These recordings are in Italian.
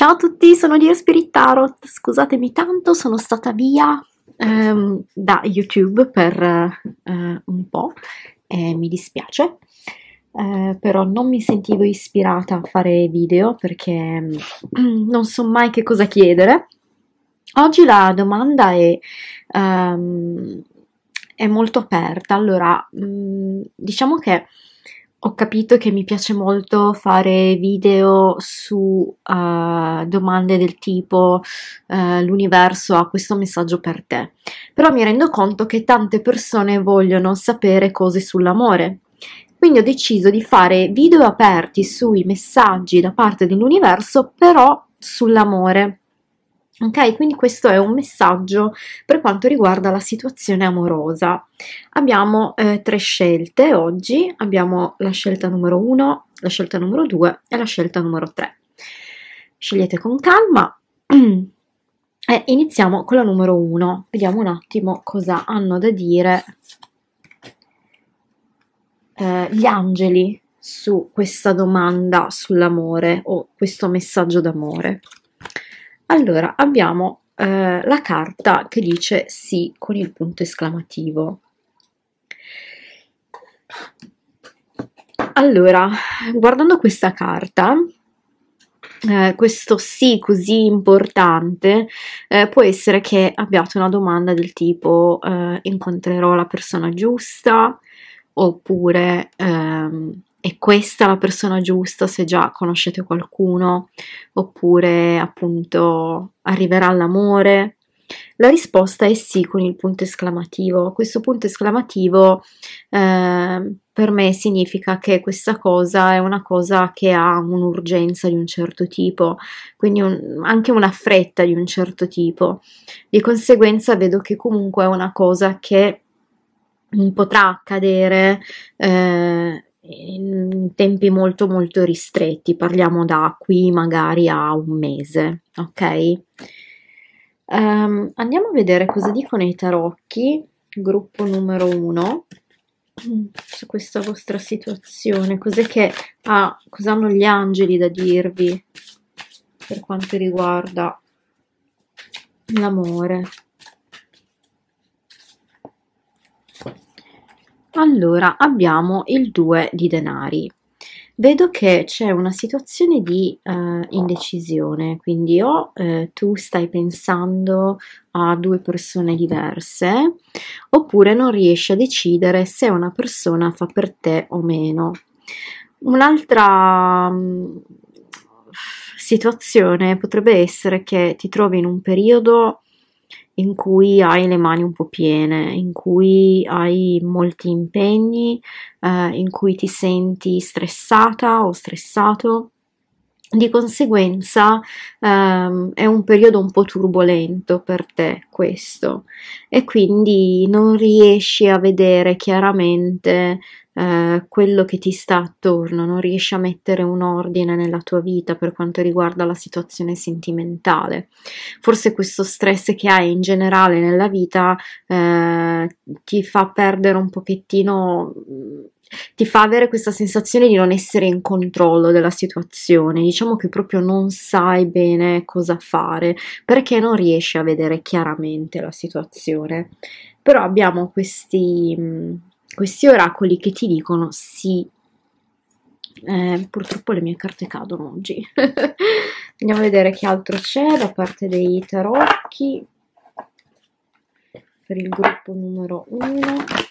Ciao a tutti, sono Dio Spirit Tarot. Scusatemi tanto, sono stata via ehm, da YouTube per eh, un po' e mi dispiace, eh, però non mi sentivo ispirata a fare video perché mm, non so mai che cosa chiedere. Oggi la domanda è, um, è molto aperta, allora mm, diciamo che ho capito che mi piace molto fare video su uh, domande del tipo uh, l'universo ha questo messaggio per te, però mi rendo conto che tante persone vogliono sapere cose sull'amore. Quindi ho deciso di fare video aperti sui messaggi da parte dell'universo, però sull'amore. Ok, quindi questo è un messaggio per quanto riguarda la situazione amorosa. Abbiamo eh, tre scelte oggi, abbiamo la scelta numero 1, la scelta numero 2 e la scelta numero 3. Scegliete con calma e iniziamo con la numero 1. Vediamo un attimo cosa hanno da dire eh, gli angeli su questa domanda sull'amore o questo messaggio d'amore. Allora, abbiamo eh, la carta che dice sì con il punto esclamativo. Allora, guardando questa carta, eh, questo sì così importante eh, può essere che abbiate una domanda del tipo eh, incontrerò la persona giusta oppure ehm, è questa la persona giusta se già conoscete qualcuno oppure appunto arriverà l'amore? La risposta è sì con il punto esclamativo. Questo punto esclamativo eh, per me significa che questa cosa è una cosa che ha un'urgenza di un certo tipo, quindi un, anche una fretta di un certo tipo. Di conseguenza vedo che comunque è una cosa che mm, potrà accadere eh, in tempi molto molto ristretti, parliamo da qui magari a un mese, ok? Um, andiamo a vedere cosa dicono i tarocchi, gruppo numero uno, su questa vostra situazione, cos'è che ah, cosa hanno gli angeli da dirvi per quanto riguarda l'amore. Allora, abbiamo il 2 di denari. Vedo che c'è una situazione di eh, indecisione, quindi o eh, tu stai pensando a due persone diverse, oppure non riesci a decidere se una persona fa per te o meno. Un'altra mm, situazione potrebbe essere che ti trovi in un periodo in cui hai le mani un po' piene, in cui hai molti impegni, eh, in cui ti senti stressata o stressato di conseguenza ehm, è un periodo un po' turbolento per te questo e quindi non riesci a vedere chiaramente eh, quello che ti sta attorno, non riesci a mettere un ordine nella tua vita per quanto riguarda la situazione sentimentale. Forse questo stress che hai in generale nella vita eh, ti fa perdere un pochettino mm, ti fa avere questa sensazione di non essere in controllo della situazione, diciamo che proprio non sai bene cosa fare perché non riesci a vedere chiaramente la situazione. Però abbiamo questi, mm, questi oracoli che ti dicono sì. Eh, purtroppo le mie carte cadono oggi. Andiamo a vedere che altro c'è da parte dei tarocchi per il gruppo numero 1.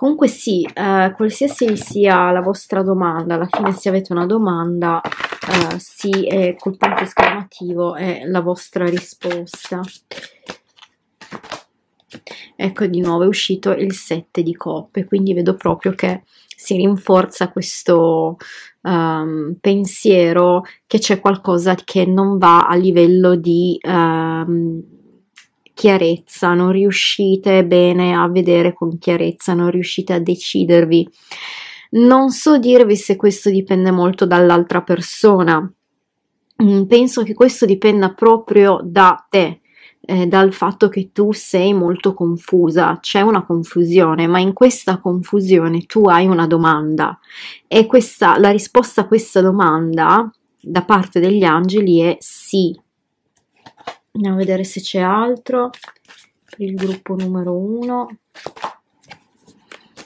Comunque sì, eh, qualsiasi sia la vostra domanda, alla fine se avete una domanda, eh, sì, col punto esclamativo è la vostra risposta. Ecco, di nuovo è uscito il 7 di coppe, quindi vedo proprio che si rinforza questo um, pensiero che c'è qualcosa che non va a livello di... Um, chiarezza, non riuscite bene a vedere con chiarezza, non riuscite a decidervi. Non so dirvi se questo dipende molto dall'altra persona. Mm, penso che questo dipenda proprio da te, eh, dal fatto che tu sei molto confusa, c'è una confusione, ma in questa confusione tu hai una domanda e questa, la risposta a questa domanda da parte degli angeli è sì, andiamo a vedere se c'è altro per il gruppo numero 1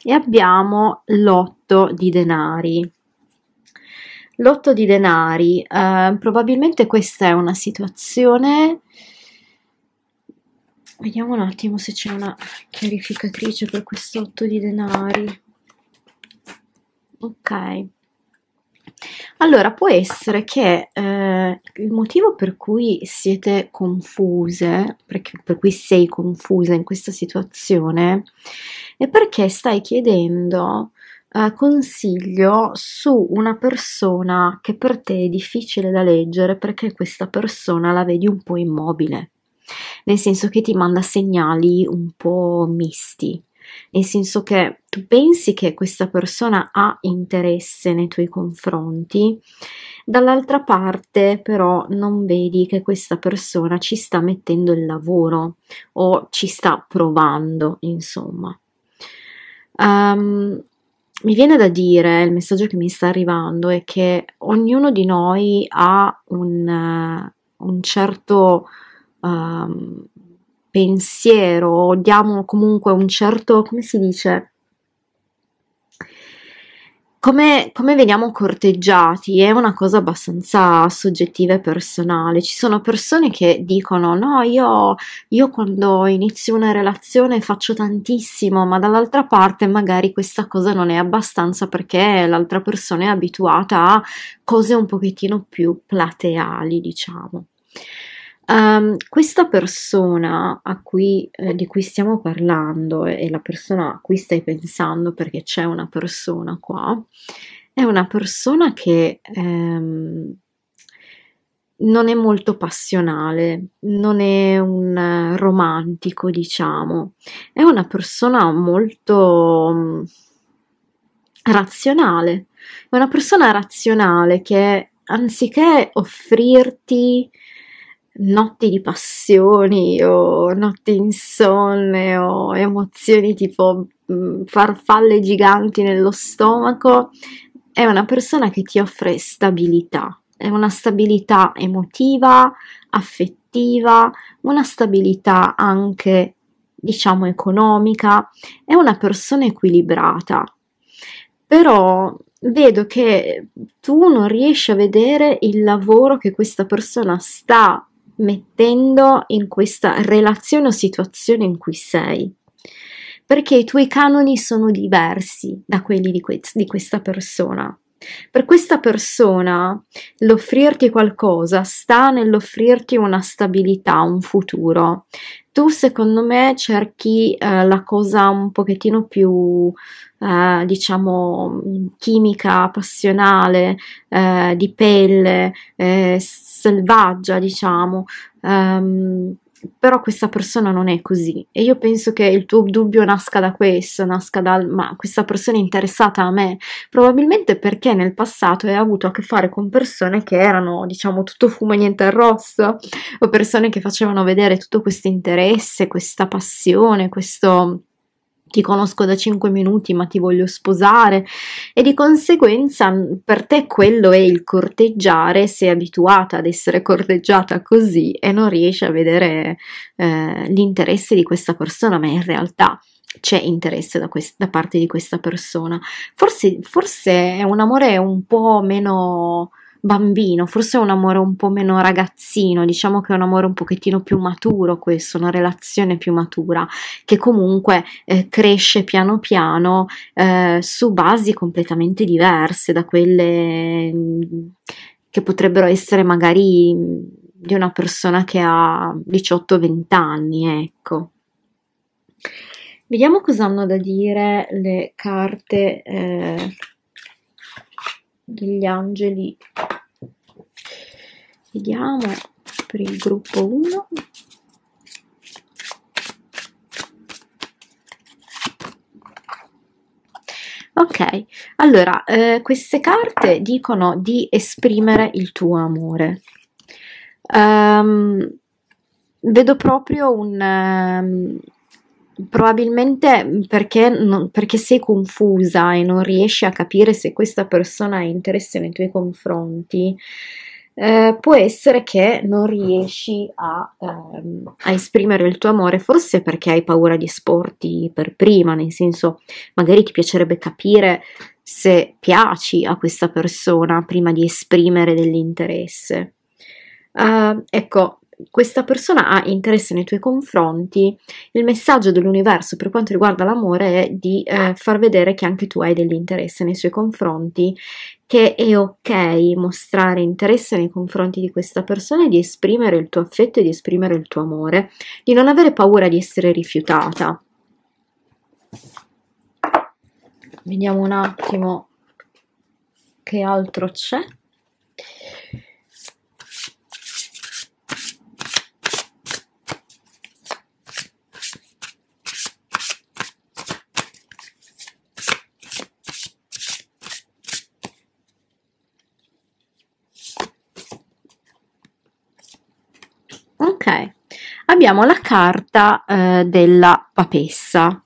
e abbiamo l'otto di denari l'otto di denari eh, probabilmente questa è una situazione vediamo un attimo se c'è una chiarificatrice per questo otto di denari ok allora, può essere che eh, il motivo per cui siete confuse, perché, per cui sei confusa in questa situazione, è perché stai chiedendo eh, consiglio su una persona che per te è difficile da leggere perché questa persona la vedi un po' immobile, nel senso che ti manda segnali un po' misti nel senso che tu pensi che questa persona ha interesse nei tuoi confronti, dall'altra parte però non vedi che questa persona ci sta mettendo il lavoro o ci sta provando, insomma. Um, mi viene da dire, il messaggio che mi sta arrivando è che ognuno di noi ha un, un certo um, pensiero, diamo comunque un certo, come si dice, come, come, veniamo corteggiati è una cosa abbastanza soggettiva e personale. Ci sono persone che dicono: No, io, io, quando inizio una relazione faccio tantissimo, ma dall'altra parte magari questa cosa non è abbastanza perché l'altra persona è abituata a cose un pochettino più plateali, diciamo. Um, questa persona cui, eh, di cui stiamo parlando e la persona a cui stai pensando, perché c'è una persona qua, è una persona che ehm, non è molto passionale, non è un romantico, diciamo, è una persona molto mm, razionale, è una persona razionale che anziché offrirti notti di passioni o notti insonne o emozioni tipo mm, farfalle giganti nello stomaco, è una persona che ti offre stabilità, è una stabilità emotiva, affettiva, una stabilità anche diciamo economica, è una persona equilibrata. Però vedo che tu non riesci a vedere il lavoro che questa persona sta mettendo in questa relazione o situazione in cui sei, perché i tuoi canoni sono diversi da quelli di, que- di questa persona. Per questa persona l'offrirti qualcosa sta nell'offrirti una stabilità, un futuro, tu secondo me cerchi eh, la cosa un pochettino più eh, diciamo chimica, passionale, eh, di pelle, eh, selvaggia, diciamo. Um, però questa persona non è così e io penso che il tuo dubbio nasca da questo, nasca dal ma questa persona è interessata a me, probabilmente perché nel passato hai avuto a che fare con persone che erano diciamo tutto fumo e niente arrosto o persone che facevano vedere tutto questo interesse, questa passione, questo ti conosco da 5 minuti ma ti voglio sposare e di conseguenza mm, per te quello è il corteggiare, sei abituata ad essere corteggiata così e non riesci a vedere eh, l'interesse di questa persona, ma in realtà c'è interesse da, quest- da parte di questa persona. Forse, forse è un amore un po' meno bambino, forse è un amore un po' meno ragazzino, diciamo che è un amore un pochettino più maturo questo, una relazione più matura, che comunque eh, cresce piano piano eh, su basi completamente diverse da quelle mm, che potrebbero essere magari mm, di una persona che ha 18-20 anni, ecco. Vediamo cosa hanno da dire le carte eh, degli angeli vediamo per il gruppo 1 Ok, allora eh, queste carte dicono di esprimere il tuo amore. Um, vedo proprio un, um, probabilmente mm, perché, non, perché, sei confusa e non riesci a capire se questa persona ha interesse nei tuoi confronti, eh, può essere che non riesci a, ehm, a, esprimere il tuo amore, forse perché hai paura di esporti per prima, nel senso magari ti piacerebbe capire se piaci a questa persona prima di esprimere dell'interesse. Uh, ecco, questa persona ha interesse nei tuoi confronti, il messaggio dell'universo per quanto riguarda l'amore è di eh, far vedere che anche tu hai dell'interesse nei suoi confronti, che è ok mostrare interesse nei confronti di questa persona e di esprimere il tuo affetto e di esprimere il tuo amore, di non avere paura di essere rifiutata. Vediamo un attimo che altro c'è. abbiamo la carta eh, della papessa.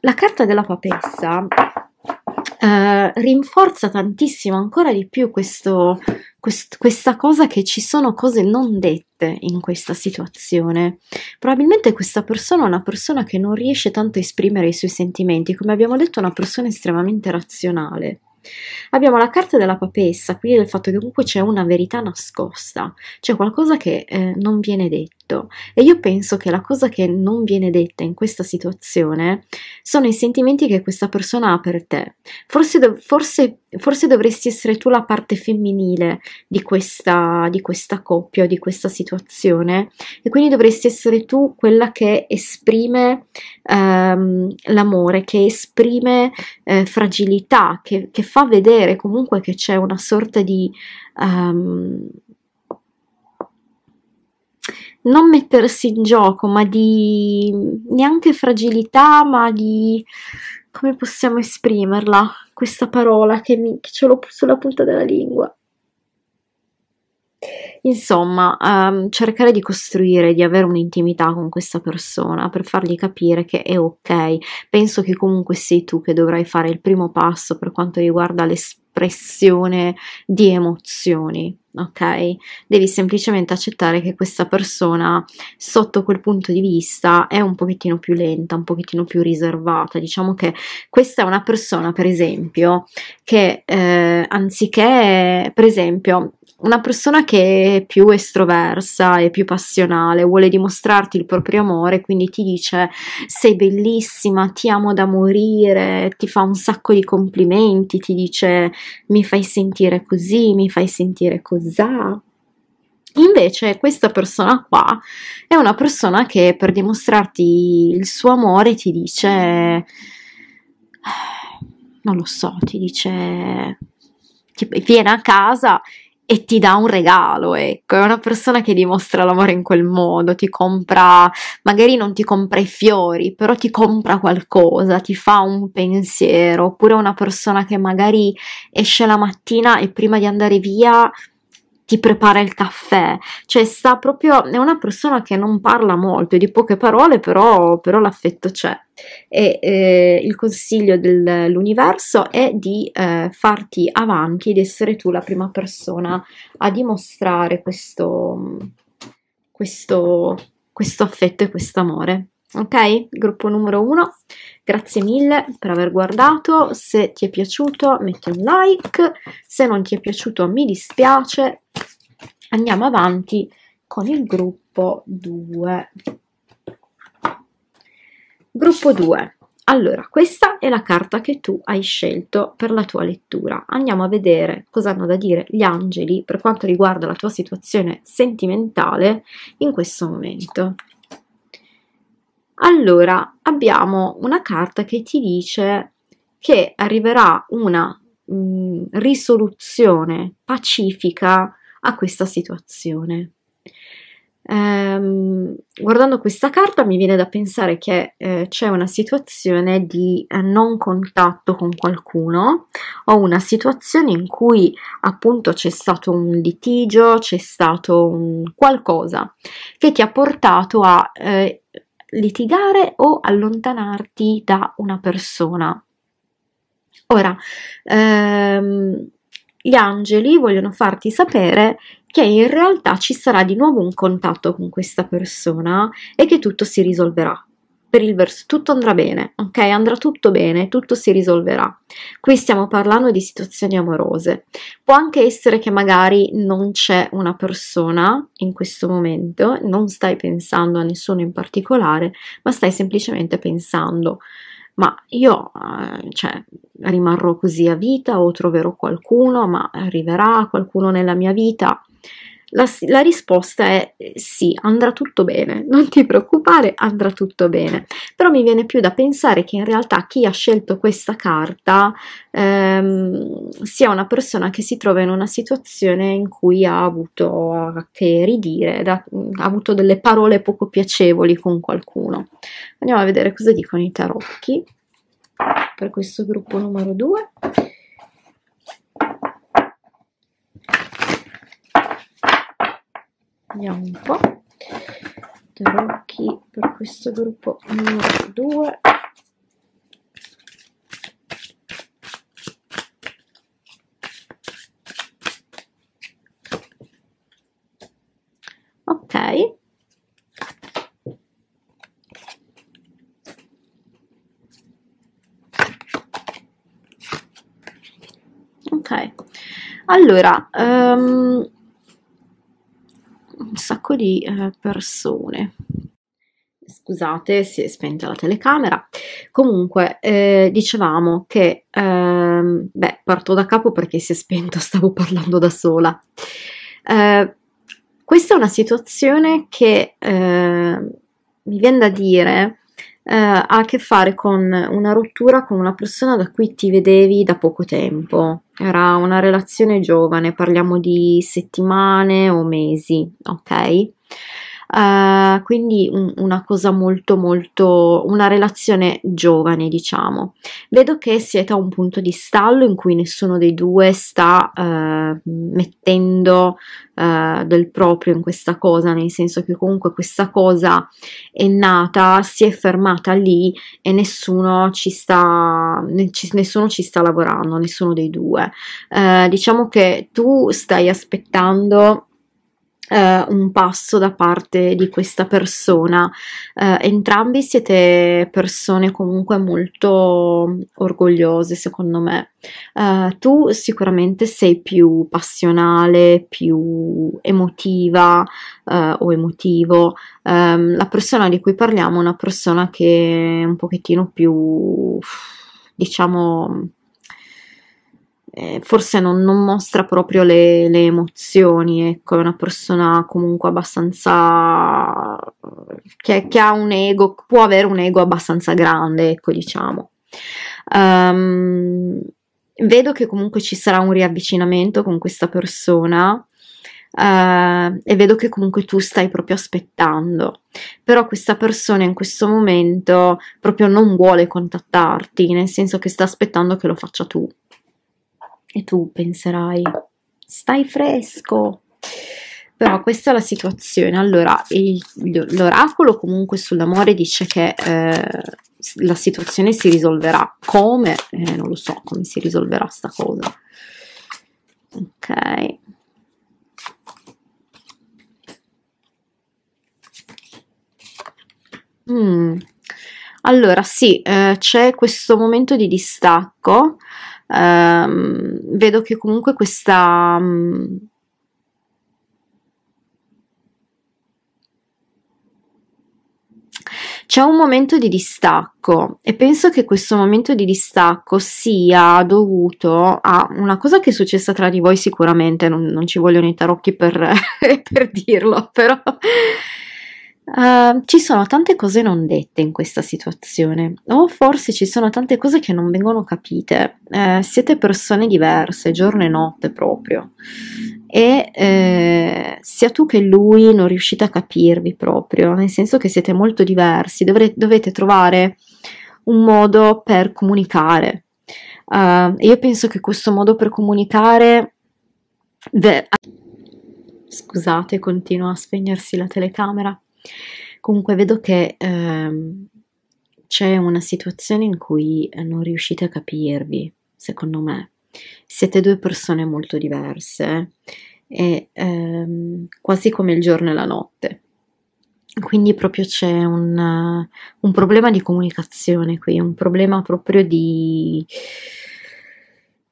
La carta della papessa eh, rinforza tantissimo ancora di più questo, quest, questa cosa che ci sono cose non dette in questa situazione. Probabilmente questa persona è una persona che non riesce tanto a esprimere i suoi sentimenti, come abbiamo detto, è una persona estremamente razionale. Abbiamo la carta della papessa, quindi del fatto che comunque c'è una verità nascosta, c'è qualcosa che eh, non viene detto subito. E io penso che la cosa che non viene detta in questa situazione sono i sentimenti che questa persona ha per te. Forse, dov- forse, forse dovresti essere tu la parte femminile di questa, di questa coppia di questa situazione e quindi dovresti essere tu quella che esprime ehm, l'amore, che esprime eh, fragilità, che, che, fa vedere comunque che c'è una sorta di... Um, non mettersi in gioco, ma di neanche fragilità, ma di come possiamo esprimerla questa parola che, mi, che ce l'ho sulla punta della lingua. Insomma, um, cercare di costruire, di avere un'intimità con questa persona per fargli capire che è ok. Penso che comunque sei tu che dovrai fare il primo passo per quanto riguarda l'espressione di emozioni, ok? Devi semplicemente accettare che questa persona sotto quel punto di vista è un pochettino più lenta, un pochettino più riservata. Diciamo che questa è una persona, per esempio, che eh, anziché, per esempio, una persona che è più estroversa e più passionale, vuole dimostrarti il proprio amore, quindi ti dice sei bellissima, ti amo da morire, ti fa un sacco di complimenti, ti dice mi fai sentire così, mi fai sentire così cosa. Invece questa persona qua è una persona che per dimostrarti il suo amore ti dice, ah, non lo so, ti dice, ti, viene a casa e ti dà un regalo, ecco, è una persona che dimostra l'amore in quel modo, ti compra, magari non ti compra i fiori, però ti compra qualcosa, ti fa un pensiero, oppure una persona che magari esce la mattina e prima di andare via ti prepara il caffè, cioè sta proprio, è una persona che non parla molto, è di poche parole, però, però l'affetto c'è. E eh, il consiglio dell'universo è di eh, farti avanti di essere tu la prima persona a dimostrare questo, questo, questo affetto e questo amore ok? Gruppo numero 1. Grazie mille per aver guardato, se ti è piaciuto metti un like, se non ti è piaciuto mi dispiace. Andiamo avanti con il gruppo 2. Gruppo 2. Allora, questa è la carta che tu hai scelto per la tua lettura. Andiamo a vedere cosa hanno da dire gli angeli per quanto riguarda la tua situazione sentimentale in questo momento allora abbiamo una carta che ti dice che arriverà una mh, mm, risoluzione pacifica a questa situazione. Ehm, guardando questa carta mi viene da pensare che eh, c'è una situazione di eh, non contatto con qualcuno o una situazione in cui appunto c'è stato un litigio, c'è stato un qualcosa che ti ha portato a eh, litigare o allontanarti da una persona. Ora, ehm, gli angeli vogliono farti sapere che in realtà ci sarà di nuovo un contatto con questa persona e che tutto si risolverà per il verso tutto andrà bene, ok? Andrà tutto bene, tutto si risolverà. Qui stiamo parlando di situazioni amorose. Può anche essere che magari non c'è una persona in questo momento, non stai pensando a nessuno in particolare, ma stai semplicemente pensando ma io eh, cioè, rimarrò così a vita o troverò qualcuno, ma arriverà qualcuno nella mia vita. La, la, risposta è eh, sì, andrà tutto bene, non ti preoccupare, andrà tutto bene. Però mi viene più da pensare che in realtà chi ha scelto questa carta ehm, sia una persona che si trova in una situazione in cui ha avuto a che ridire, da, mm, ha avuto delle parole poco piacevoli con qualcuno. Andiamo a vedere cosa dicono i tarocchi per questo gruppo numero 2. vediamo un po' tarocchi per questo gruppo numero 2 ok ok allora um, sacco di eh, persone. Scusate, si è spenta la telecamera. Comunque, eh, dicevamo che, ehm, beh, parto da capo perché si è spento, stavo parlando da sola. Eh, questa è una situazione che eh, mi viene da dire eh, ha a che fare con una rottura con una persona da cui ti vedevi da poco tempo. Era una relazione giovane, parliamo di settimane o mesi, ok? Uh, quindi un, una cosa molto molto una relazione giovane diciamo vedo che siete a un punto di stallo in cui nessuno dei due sta uh, mettendo uh, del proprio in questa cosa nel senso che comunque questa cosa è nata si è fermata lì e nessuno ci sta nessuno ci sta lavorando nessuno dei due diciamo che tu stai aspettando Uh, un passo da parte di questa persona. Uh, entrambi siete persone comunque molto orgogliose, secondo me. Uh, tu sicuramente sei più passionale, più emotiva o emotivo. Um, la persona di cui parliamo è una persona che è un pochettino più, diciamo, eh, forse non, non, mostra proprio le, le, emozioni, ecco, è una persona comunque abbastanza che, che, ha un ego, può avere un ego abbastanza grande, ecco, diciamo. Um, vedo che comunque ci sarà un riavvicinamento con questa persona. Uh, e vedo che comunque tu stai proprio aspettando, però questa persona in questo momento proprio non vuole contattarti, nel senso che sta aspettando che lo faccia tu. E tu penserai, stai fresco. Però questa è la situazione. Allora, il, l'oracolo comunque sull'amore dice che eh, la situazione si risolverà. Come? Eh, non lo so come si risolverà sta cosa. Ok. Mm. Allora, sì, eh, c'è questo momento di distacco ehm, vedo che comunque questa... Mm, c'è un momento di distacco e penso che questo momento di distacco sia dovuto a una cosa che è successa tra di voi sicuramente, non, non ci vogliono i tarocchi per, per dirlo, però Uh, ci sono tante cose non dette in questa situazione o forse ci sono tante cose che non vengono capite. Eh, siete persone diverse, giorno e notte proprio e eh, sia tu che lui non riuscite a capirvi proprio, nel senso che siete molto diversi, dovre- dovete trovare un modo per comunicare. Uh, io penso che questo modo per comunicare... Ve- Scusate, continua a spegnersi la telecamera. Comunque vedo che ehm, c'è una situazione in cui non riuscite a capirvi, secondo me. Siete due persone molto diverse e ehm, quasi come il giorno e la notte. Quindi proprio c'è un, un problema di comunicazione qui, un problema proprio di...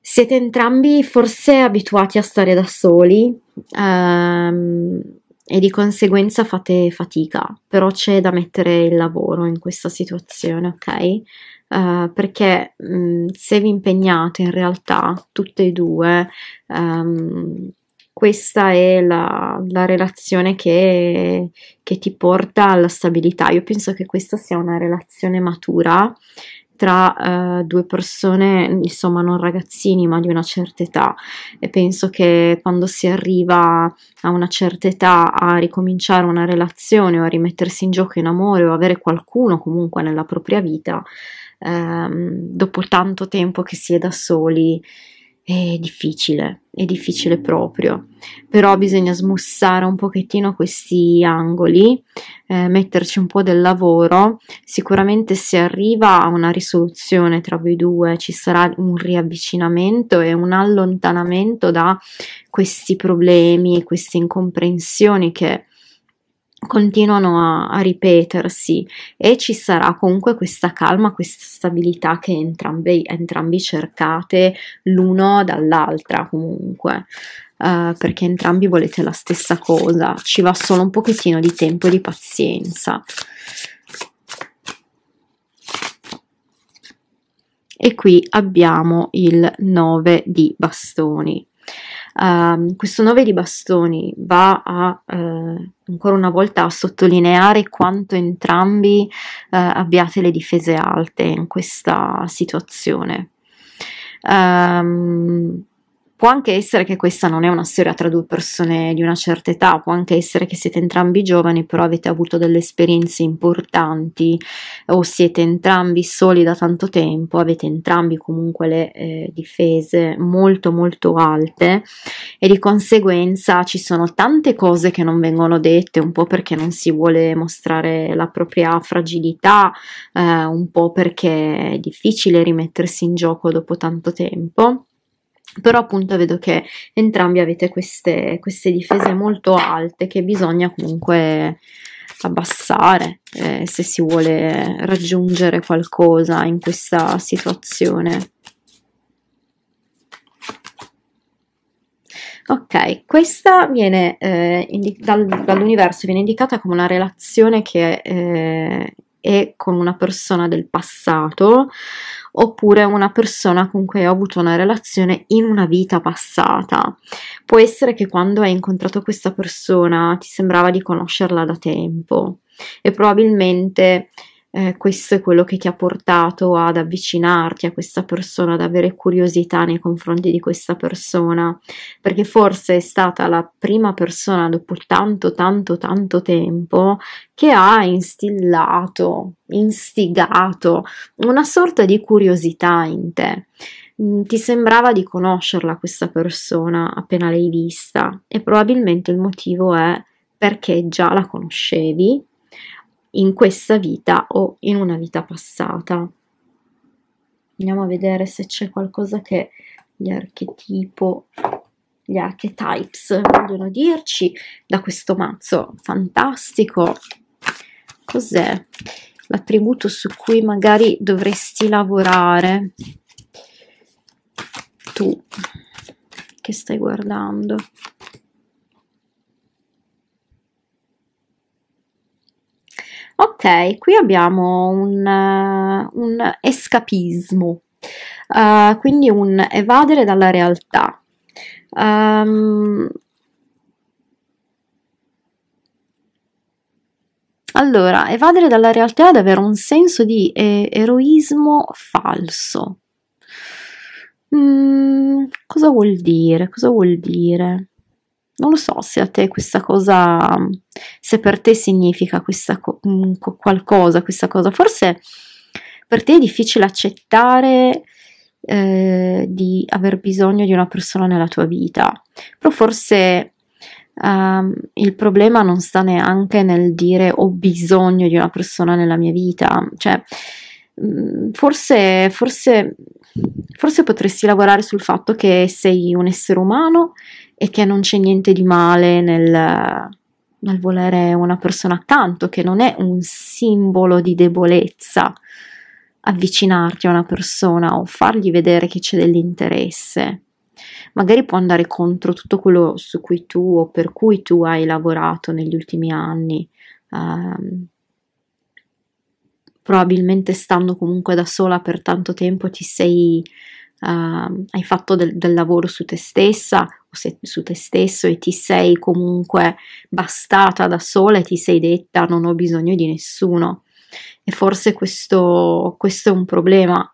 Siete entrambi forse abituati a stare da soli, ehm, e di conseguenza fate fatica, però c'è da mettere il lavoro in questa situazione, ok? Uh, perché mh, mm, se vi impegnate in realtà tutte e due, um, questa è la, la relazione che, che, ti porta alla stabilità. Io penso che questa sia una relazione matura tra eh, due persone, insomma non ragazzini ma di una certa età e penso che quando si arriva a una certa età a ricominciare una relazione o a rimettersi in gioco in amore o avere qualcuno comunque nella propria vita, ehm, dopo tanto tempo che si è da soli, è difficile, è difficile proprio, però bisogna smussare un pochettino questi angoli, eh, metterci un po' del lavoro, sicuramente si arriva a una risoluzione tra voi due, ci sarà un riavvicinamento e un allontanamento da questi problemi, queste incomprensioni che continuano a, a, ripetersi e ci sarà comunque questa calma, questa stabilità che entrambi, entrambi cercate l'uno dall'altra comunque. Uh, perché entrambi volete la stessa cosa, ci va solo un pochettino di tempo e di pazienza. E qui abbiamo il 9 di bastoni. Uh, questo 9 di bastoni va a, uh, ancora una volta a sottolineare quanto entrambi uh, abbiate le difese alte in questa situazione. Um, Può anche essere che questa non è una storia tra due persone di una certa età, può anche essere che siete entrambi giovani, però avete avuto delle esperienze importanti o siete entrambi soli da tanto tempo, avete entrambi comunque le eh, difese molto molto alte e di conseguenza ci sono tante cose che non vengono dette, un po' perché non si vuole mostrare la propria fragilità, eh, un po' perché è difficile rimettersi in gioco dopo tanto tempo però appunto vedo che entrambi avete queste, queste difese molto alte che bisogna comunque abbassare eh, se si vuole raggiungere qualcosa in questa situazione. Ok, questa viene eh, dal, dall'universo viene indicata come una relazione che eh, è con una persona del passato oppure una persona con cui ho avuto una relazione in una vita passata. Può essere che quando hai incontrato questa persona ti sembrava di conoscerla da tempo e probabilmente eh, questo è quello che ti ha portato ad avvicinarti a questa persona, ad avere curiosità nei confronti di questa persona, perché forse è stata la prima persona dopo tanto, tanto, tanto tempo che ha instillato, instigato una sorta di curiosità in te. Mm, ti sembrava di conoscerla questa persona appena l'hai vista e probabilmente il motivo è perché già la conoscevi in questa vita o in una vita passata. Andiamo a vedere se c'è qualcosa che gli archetipo, gli archetypes vogliono dirci da questo mazzo fantastico. Cos'è l'attributo su cui magari dovresti lavorare tu che stai guardando? Ok, qui abbiamo un, eh, un escapismo, uh, quindi un evadere dalla realtà. Um, allora, evadere dalla realtà deve avere un senso di eh, eroismo falso. Mm, cosa vuol dire? Cosa vuol dire? non lo so se a te questa cosa, se per te significa questa mm, co- qualcosa, questa cosa, forse per te è difficile accettare eh, di aver bisogno di una persona nella tua vita, però forse um, il problema non sta neanche nel dire ho bisogno di una persona nella mia vita, cioè mm, forse, forse, forse potresti lavorare sul fatto che sei un essere umano e che non c'è niente di male nel, nel volere una persona tanto, che non è un simbolo di debolezza avvicinarti a una persona o fargli vedere che c'è dell'interesse. Magari può andare contro tutto quello su cui tu o per cui tu hai lavorato negli ultimi anni, um, probabilmente stando comunque da sola per tanto tempo ti sei uh, hai fatto del, del, lavoro su te stessa o se, su te stesso e ti sei comunque bastata da sola e ti sei detta non ho bisogno di nessuno. E forse questo, questo è un problema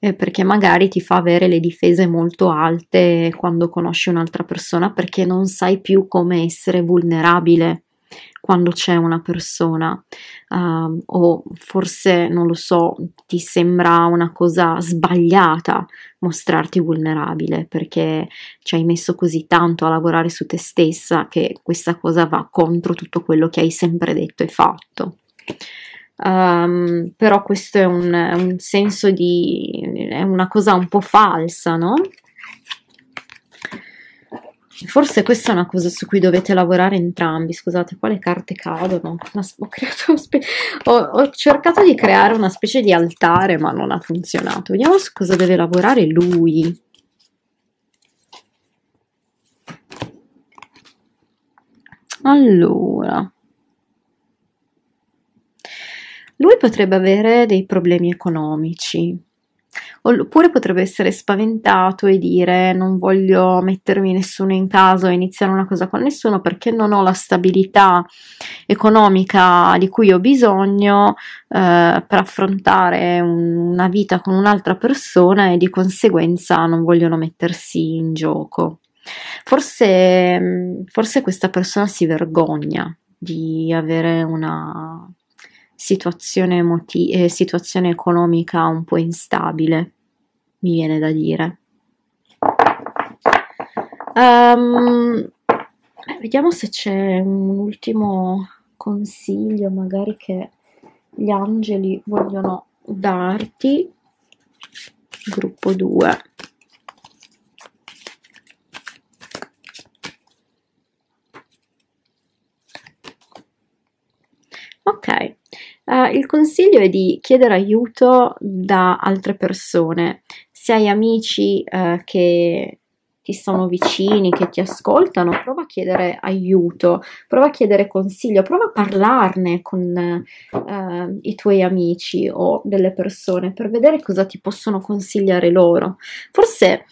eh, perché magari ti fa avere le difese molto alte quando conosci un'altra persona perché non sai più come essere vulnerabile quando c'è una persona uh, o forse, non lo so, ti sembra una cosa sbagliata mostrarti vulnerabile perché ci hai messo così tanto a lavorare su te stessa che questa cosa va contro tutto quello che hai sempre detto e fatto. Um, però questo è un, un, senso di è una cosa un po' falsa, no? Forse questa è una cosa su cui dovete lavorare entrambi. Scusate, qua le carte cadono. Ho, ho, ho, cercato di creare una specie di altare, ma non ha funzionato. Vediamo su cosa deve lavorare lui. Allora. Lui potrebbe avere dei problemi economici Oppure potrebbe essere spaventato e dire non voglio mettermi nessuno in casa e iniziare una cosa con nessuno perché non ho la stabilità economica di cui ho bisogno eh, per affrontare un, una vita con un'altra persona e di conseguenza non vogliono mettersi in gioco. Forse, mm, forse questa persona si vergogna di avere una situazione, emoti- eh, situazione economica un po' instabile, mi viene da dire. Um, vediamo se c'è un ultimo consiglio magari che gli angeli vogliono darti. Gruppo 2. il consiglio è di chiedere aiuto da altre persone. Se hai amici eh, che ti sono vicini, che ti ascoltano, prova a chiedere aiuto, prova a chiedere consiglio, prova a parlarne con eh, i tuoi amici o delle persone per vedere cosa ti possono consigliare loro. Forse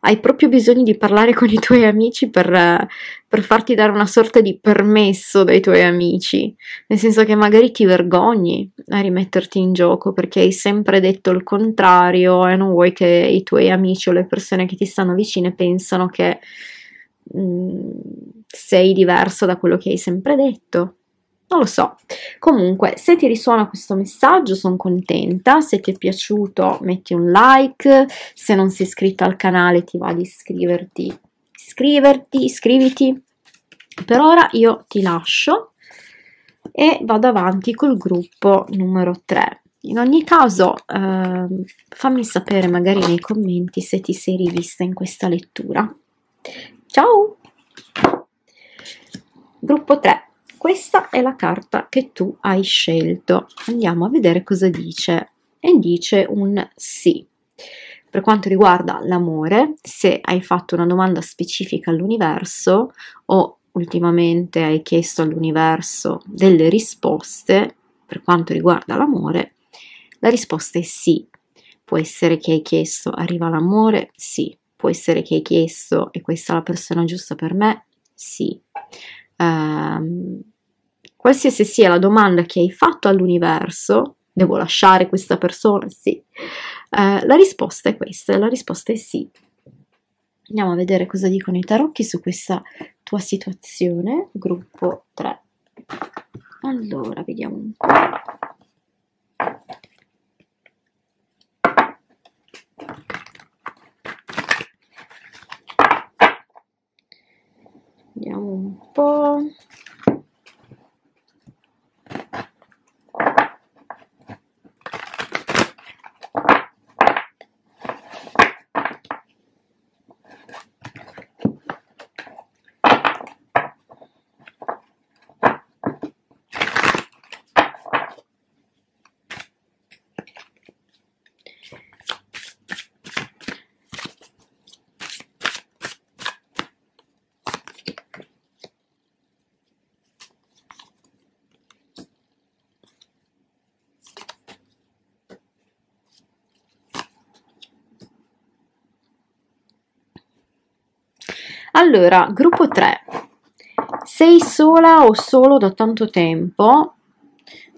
hai proprio bisogno di parlare con i tuoi amici per, per, farti dare una sorta di permesso dai tuoi amici, nel senso che magari ti vergogni a rimetterti in gioco perché hai sempre detto il contrario e non vuoi che i tuoi amici o le persone che ti stanno vicine pensano che mh, mm, sei diverso da quello che hai sempre detto non lo so. Comunque, se ti risuona questo messaggio, sono contenta. Se ti è piaciuto, metti un like. Se non sei iscritto al canale, ti va di iscriverti. Iscriverti, iscriviti. Per ora io ti lascio e vado avanti col gruppo numero 3. In ogni caso, eh, fammi sapere magari nei commenti se ti sei rivista in questa lettura. Ciao! Gruppo 3 questa è la carta che tu hai scelto. Andiamo a vedere cosa dice. E dice un sì. Per quanto riguarda l'amore, se hai fatto una domanda specifica all'universo o ultimamente hai chiesto all'universo delle risposte, per quanto riguarda l'amore, la risposta è sì. Può essere che hai chiesto arriva l'amore? Sì. Può essere che hai chiesto è questa la persona giusta per me? Sì. Um, Qualsiasi sia la domanda che hai fatto all'universo, devo lasciare questa persona? Sì. Eh, la risposta è questa, la risposta è sì. Andiamo a vedere cosa dicono i tarocchi su questa tua situazione, gruppo 3. Allora, vediamo un po'. Allora, gruppo 3. Sei sola o solo da tanto tempo?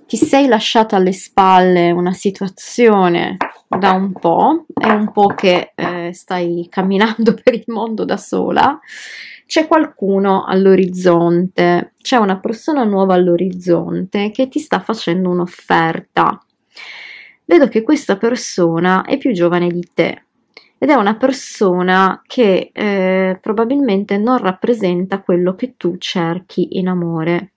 Ti sei lasciata alle spalle una situazione da un po', è un po' che eh, stai camminando per il mondo da sola. C'è qualcuno all'orizzonte, c'è una persona nuova all'orizzonte che ti sta facendo un'offerta. Vedo che questa persona è più giovane di te ed è una persona che eh, probabilmente non rappresenta quello che tu cerchi in amore,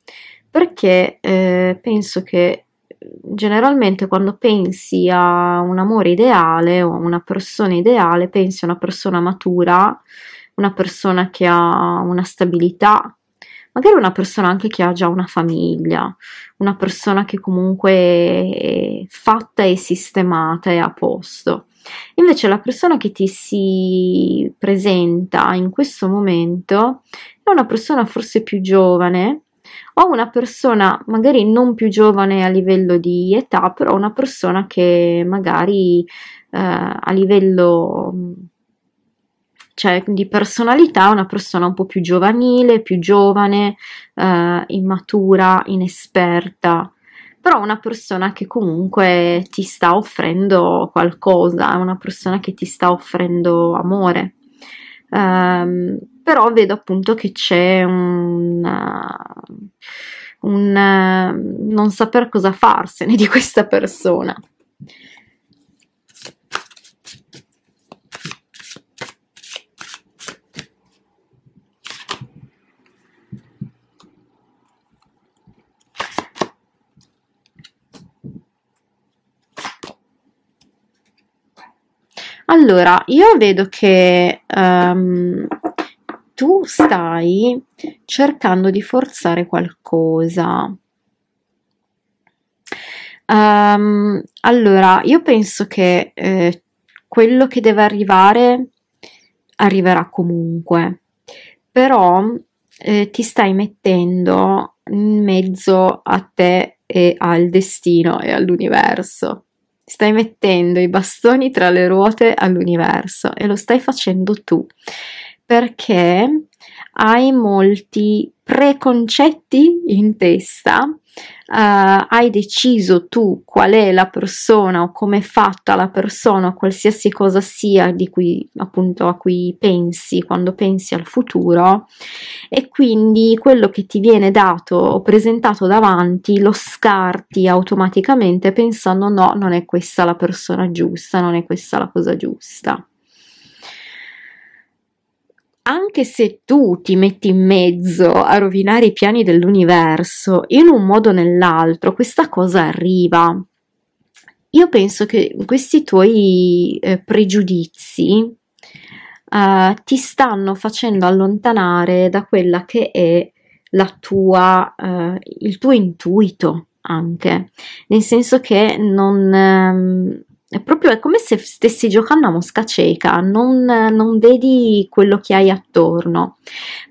perché eh, penso che eh, generalmente quando pensi a un amore ideale o a una persona ideale, pensi a una persona matura, una persona che ha una stabilità, magari una persona anche che ha già una famiglia, una persona che comunque è fatta e sistemata e a posto. Invece la persona che ti si presenta in questo momento è una persona forse più giovane o una persona magari non più giovane a livello di età, però una persona che magari eh, a livello cioè di personalità, è una persona un po' più giovanile, più giovane, eh, immatura, inesperta però una persona che comunque ti sta offrendo qualcosa, una persona che ti sta offrendo amore. Um, però vedo appunto che c'è un, un non saper cosa farsene di questa persona. Allora, io vedo che um, tu stai cercando di forzare qualcosa. Um, allora, io penso che eh, quello che deve arrivare arriverà comunque, però eh, ti stai mettendo in mezzo a te e al destino e all'universo. Stai mettendo i bastoni tra le ruote all'universo e lo stai facendo tu perché hai molti preconcetti in testa Uh, hai deciso tu qual è la persona o come è fatta la persona, qualsiasi cosa sia di cui appunto a cui pensi quando pensi al futuro, e quindi quello che ti viene dato o presentato davanti lo scarti automaticamente pensando no, non è questa la persona giusta, non è questa la cosa giusta anche se tu ti metti in mezzo a rovinare i piani dell'universo, in un modo o nell'altro questa cosa arriva. Io penso che questi tuoi eh, pregiudizi eh, ti stanno facendo allontanare da quella che è la tua, eh, il tuo intuito anche, nel senso che non, ehm, è proprio è come se stessi giocando a mosca cieca, non, non, vedi quello che hai attorno.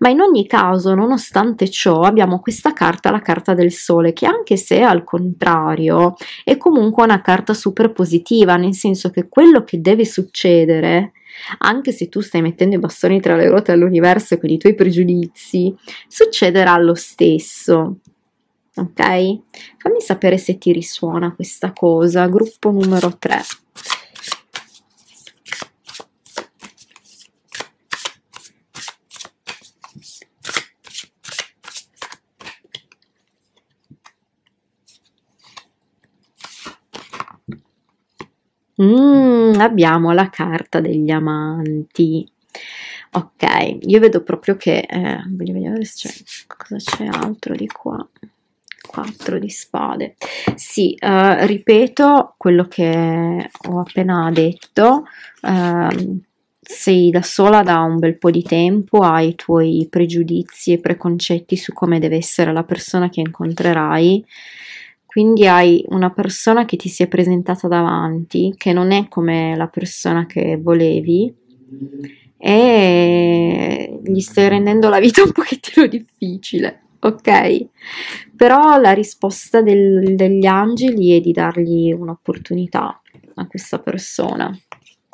Ma in ogni caso, nonostante ciò, abbiamo questa carta, la carta del sole, che anche se al contrario è comunque una carta super positiva, nel senso che quello che deve succedere anche se tu stai mettendo i bastoni tra le ruote all'universo con i tuoi pregiudizi, succederà lo stesso ok? Fammi sapere se ti risuona questa cosa, gruppo numero 3. Mm, abbiamo la carta degli amanti. Ok, io vedo proprio che... Eh, voglio vedere se c'è, cosa c'è altro di qua. 4 di spade. Sì, eh, ripeto quello che ho appena detto. Eh, sei da sola da un bel po' di tempo, hai i tuoi pregiudizi e preconcetti su come deve essere la persona che incontrerai. Quindi hai una persona che ti si è presentata davanti, che non è come la persona che volevi e gli stai rendendo la vita un pochettino difficile ok? Però la risposta del, degli angeli è di dargli un'opportunità a questa persona.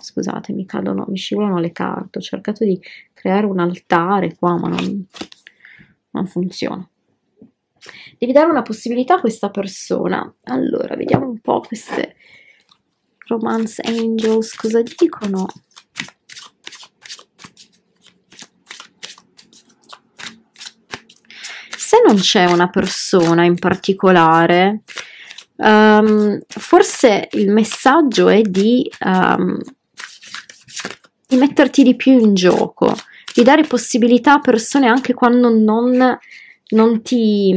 Scusate, mi cadono, mi scivolano le carte. Ho cercato di creare un altare qua, ma non, non funziona. Devi dare una possibilità a questa persona. Allora, vediamo un po' queste romance angels cosa dicono. se non c'è una persona in particolare, um, forse il messaggio è di, um, di metterti di più in gioco, di dare possibilità a persone anche quando non, non ti...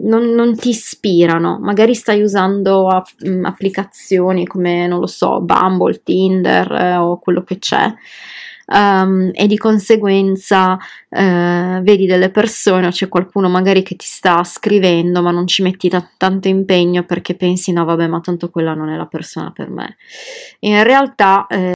Non, non, ti ispirano, magari stai usando app- applicazioni come, non lo so, Bumble, Tinder eh, o quello che c'è, um, e di conseguenza uh, vedi delle persone o c'è qualcuno magari che ti sta scrivendo ma non ci metti t- tanto impegno perché pensi no vabbè ma tanto quella non è la persona per me. In realtà... Eh,